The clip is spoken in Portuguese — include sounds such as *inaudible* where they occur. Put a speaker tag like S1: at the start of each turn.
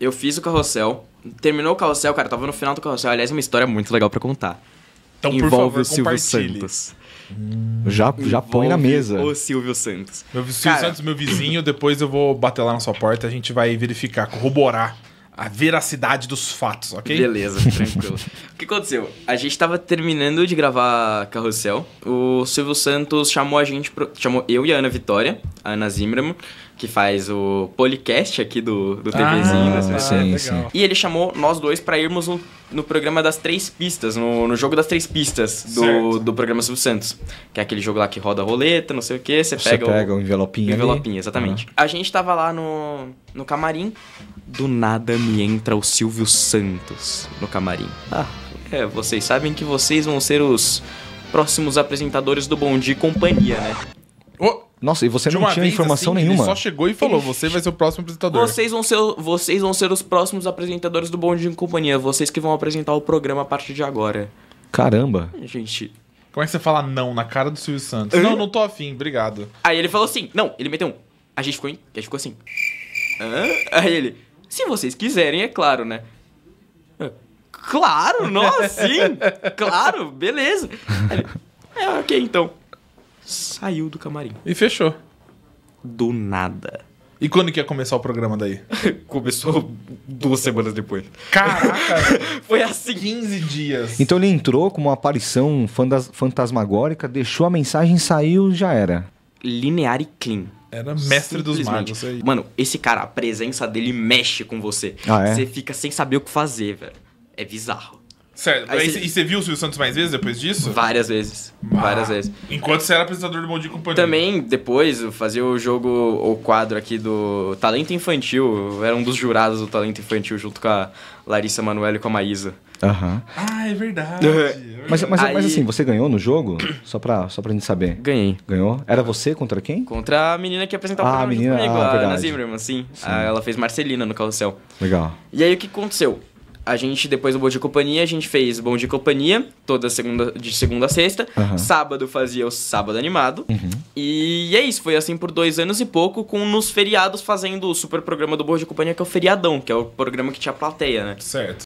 S1: eu fiz o carrossel. Terminou o carrossel, cara, tava no final do carrossel. Aliás, é uma história muito legal para contar. Então, Envolve por favor, o Silvio Santos. Hum, já, já põe na mesa. O Silvio Santos. Meu, Silvio Santos, meu vizinho, depois eu vou bater lá na sua porta, a gente vai verificar, corroborar a veracidade dos fatos, ok? Beleza, tranquilo. *laughs* o que aconteceu? A gente estava terminando de gravar Carrossel. O Silvio Santos chamou a gente, pro... chamou eu e a Ana Vitória, a Ana Zimmerman, que faz o podcast aqui do, do ah, TVzinho. Ah, né? sim, ah, sim. E ele chamou nós dois para irmos no no programa das três pistas, no, no jogo das três pistas do, do programa Silvio Santos. Que é aquele jogo lá que roda a roleta, não sei o que, você pega, pega o, um envelopinho. Envelopinho, ali. exatamente. Uhum. A gente tava lá no, no camarim, do nada me entra o Silvio Santos no camarim. Ah, é, vocês sabem que vocês vão ser os próximos apresentadores do Bom Dia e Companhia, né? Oh! Nossa, e você de não tinha informação assim, nenhuma. Ele só chegou e falou: você vai ser o próximo apresentador. Vocês vão ser, vocês vão ser os próximos apresentadores do Bondinho Companhia. Vocês que vão apresentar o programa a partir de agora. Caramba. Gente. Como é que você fala não na cara do Silvio Santos? Não, não tô afim, obrigado. Aí ele falou assim: não, ele meteu um. A gente ficou, em... a gente ficou assim. Hã? Aí ele: se vocês quiserem, é claro, né? Claro, nossa sim! claro, beleza. Aí ele, é, ok, então saiu do camarim. E fechou. Do nada. E quando que ia começar o programa daí? *laughs* Começou duas semanas depois. Caraca! *laughs* Foi assim. 15 dias. Então ele entrou com uma aparição fantasmagórica, deixou a mensagem, saiu já era. Linear e clean. Era mestre dos magos aí. Mano, esse cara, a presença dele mexe com você. Ah, é? Você fica sem saber o que fazer, velho. É bizarro. Certo. Aí E você viu o Silvio Santos mais vezes depois disso? Várias vezes. Várias vezes. Enquanto você era apresentador do Bom Dia Companhia. Também, depois, eu fazia o jogo, o quadro aqui do Talento Infantil. Eu era um dos jurados do Talento Infantil, junto com a Larissa Manoela e com a Maísa. Uhum. Ah, é verdade. É mas, mas, Aí... mas, assim, você ganhou no jogo? Só pra, só pra gente saber. Ganhei. Ganhou? Era você contra quem? Contra a menina que apresentava ah, o programa a menina, comigo, ah, a Ana Zimmerman, sim. sim. Ah, ela fez Marcelina no carrossel. Legal. E aí o que aconteceu? a gente, depois do Bom Companhia, a gente fez Bom de Companhia, toda segunda, de segunda a sexta. Uhum. Sábado fazia o Sábado Animado. Uhum. E é isso, foi assim por dois anos e pouco, com nos feriados fazendo o super programa do Bom Companhia, que é o Feriadão, que é o programa que tinha plateia, né? Certo.